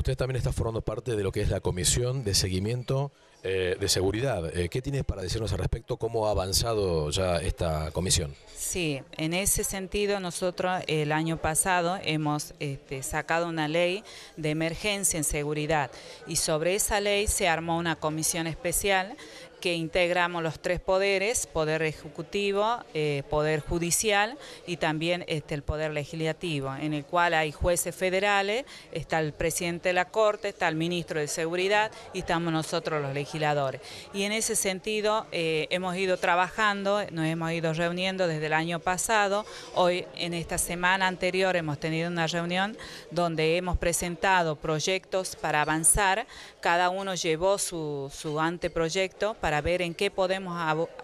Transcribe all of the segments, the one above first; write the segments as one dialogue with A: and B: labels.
A: usted también está formando parte de lo que es la Comisión de Seguimiento eh, de seguridad. Eh, ¿Qué tienes para decirnos al respecto? ¿Cómo ha avanzado ya esta comisión? Sí, en ese sentido nosotros el año pasado hemos este, sacado una ley de emergencia en seguridad y sobre esa ley se armó una comisión especial que integramos los tres poderes, poder ejecutivo, eh, poder judicial y también este, el poder legislativo, en el cual hay jueces federales, está el presidente de la Corte, está el ministro de Seguridad y estamos nosotros los legisladores. Y en ese sentido eh, hemos ido trabajando, nos hemos ido reuniendo desde el año pasado. Hoy, en esta semana anterior, hemos tenido una reunión donde hemos presentado proyectos para avanzar. Cada uno llevó su, anteproyecto para ver en qué podemos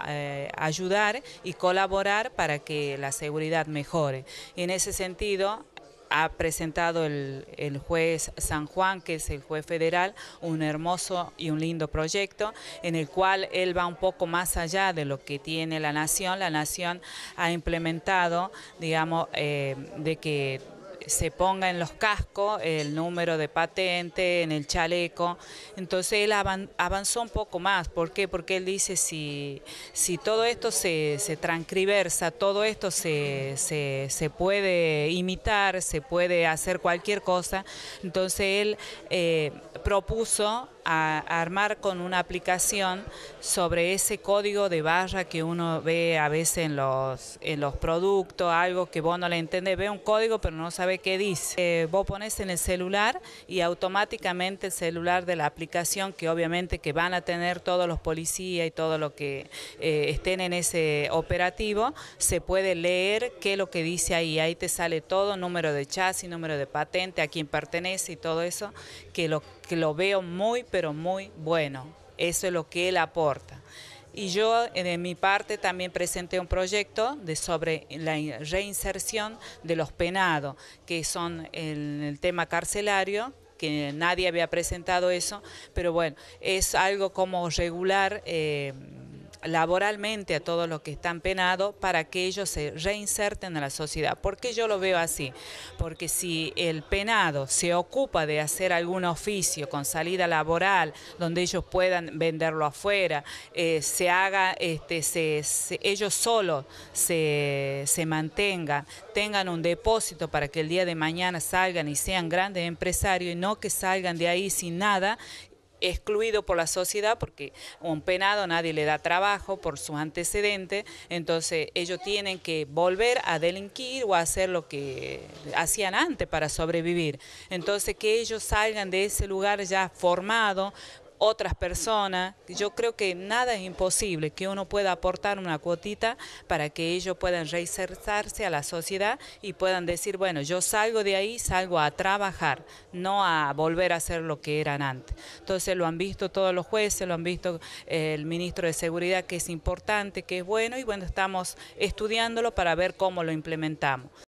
A: eh, ayudar y colaborar para que la seguridad mejore. en ese sentido, ha presentado el, el, juez San Juan, que es el juez federal, un hermoso y un lindo proyecto en el cual él va un poco más allá de lo que tiene la nación. La nación ha implementado, digamos, eh, de que se ponga en los cascos el número de patente, en el chaleco. Entonces él avanzó un poco más. ¿Por qué? Porque él dice, si, si todo esto se, se todo esto se, puede imitar, se puede hacer cualquier cosa, entonces él eh, propuso armar con una aplicación sobre ese código de barra que uno ve a veces en los, en los productos, algo que vos no le entendés, ve un código pero no sabe qué dice. Eh, vos pones en el celular y automáticamente el celular de la aplicación, que obviamente que van a tener todos los policías y todo lo que eh, estén en ese operativo, se puede leer qué es lo que dice ahí. Ahí te sale todo, número de chasis, número de patente, a quién pertenece y todo eso, que lo, que lo veo muy, pero muy bueno. Eso es lo que él aporta. Y yo, eh, de mi parte, también presenté un proyecto de sobre la reinserción de los penados, que son el, tema carcelario, que nadie había presentado eso, pero bueno, es algo como regular... Eh, laboralmente a todos los que están penados para que ellos se reinserten en la sociedad. ¿Por qué yo lo veo así? Porque si el penado se ocupa de hacer algún oficio con salida laboral, donde ellos puedan venderlo afuera, eh, se haga, este, se, ellos solos se, se mantengan, tengan un depósito para que el día de mañana salgan y sean grandes empresarios y no que salgan de ahí sin nada excluido por la sociedad porque un penado nadie le da trabajo por sus antecedentes, entonces ellos tienen que volver a delinquir o a hacer lo que hacían antes para sobrevivir. Entonces que ellos salgan de ese lugar ya formado otras personas. Yo creo que nada es imposible, que uno pueda aportar una cuotita para que ellos puedan reinsertarse a la sociedad y puedan decir, bueno, yo salgo de ahí, salgo a trabajar, no a volver a ser lo que eran antes. Entonces lo han visto todos los jueces, lo han visto eh, el ministro de Seguridad, que es importante, que es bueno, y bueno, estamos estudiándolo para ver cómo lo implementamos.